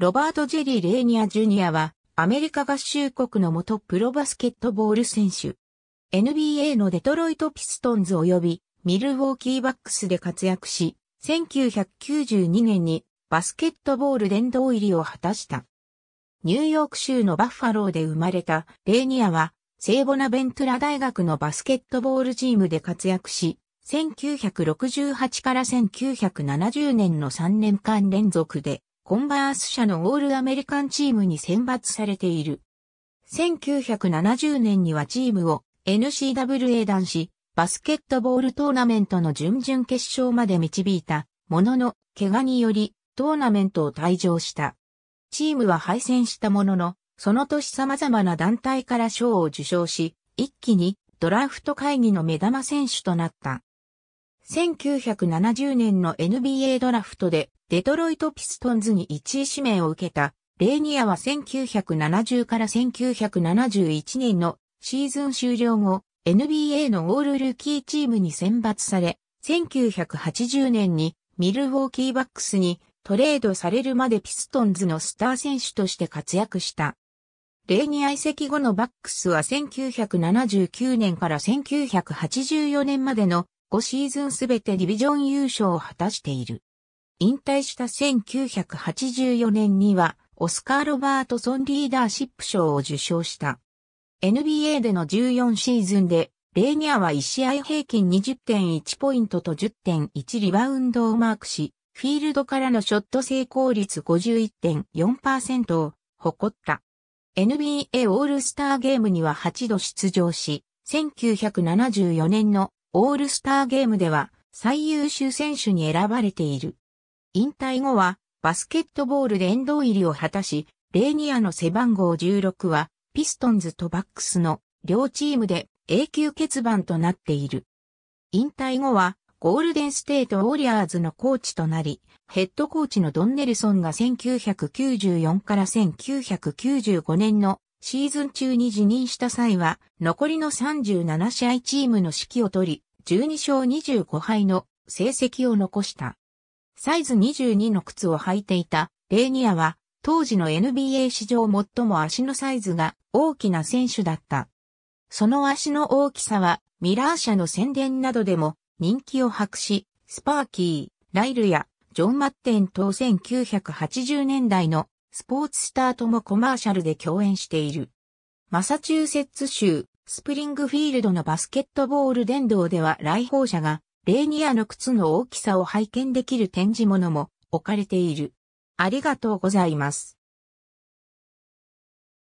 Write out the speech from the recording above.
ロバート・ジェリー・レーニア・ジュニアは、アメリカ合衆国の元プロバスケットボール選手。NBA のデトロイト・ピストンズ及び、ミルウォーキー・バックスで活躍し、1992年にバスケットボール殿堂入りを果たした。ニューヨーク州のバッファローで生まれたレーニアは、聖ボナベントラ大学のバスケットボールチームで活躍し、1968から1970年の3年間連続でコンバース社のオールアメリカンチームに選抜されている。1970年にはチームを n c w a 男子バスケットボールトーナメントの準々決勝まで導いたものの、怪我によりトーナメントを退場した。チームは敗戦したものの、その年様々な団体から賞を受賞し、一気にドラフト会議の目玉選手となった。1970年の NBA ドラフトでデトロイトピストンズに1位指名を受けたレーニアは1970から1971年のシーズン終了後、NBA のオールルーキーチームに選抜され、1980年にミルウォーキーバックスにトレードされるまでピストンズのスター選手として活躍した。レーニア移籍後のバックスは1979年から1984年までの5シーズンすべてディビジョン優勝を果たしている。引退した1984年には、オスカー・ロバートソンリーダーシップ賞を受賞した。NBA での14シーズンで、レーニャは1試合平均20.1ポイントと10.1リバウンドをマークし、フィールドからのショット成功率51.4%を誇った。NBA オールスターゲームには8度出場し、1974年のオールスターゲームでは最優秀選手に選ばれている。引退後はバスケットボールで遠藤入りを果たし、レーニアの背番号16はピストンズとバックスの両チームで永久欠番となっている。引退後はゴールデンステートウォリアーズのコーチとなり、ヘッドコーチのドンネルソンが1994から1995年のシーズン中に辞任した際は、残りの37試合チームの指揮を取り、12勝25敗の成績を残した。サイズ22の靴を履いていたレーニアは、当時の NBA 史上最も足のサイズが大きな選手だった。その足の大きさは、ミラー社の宣伝などでも人気を博し、スパーキー、ライルやジョン・マッテン等1980年代のスポーツスターともコマーシャルで共演している。マサチューセッツ州、スプリングフィールドのバスケットボール殿堂では来訪者が、レーニアの靴の大きさを拝見できる展示物も置かれている。ありがとうございます。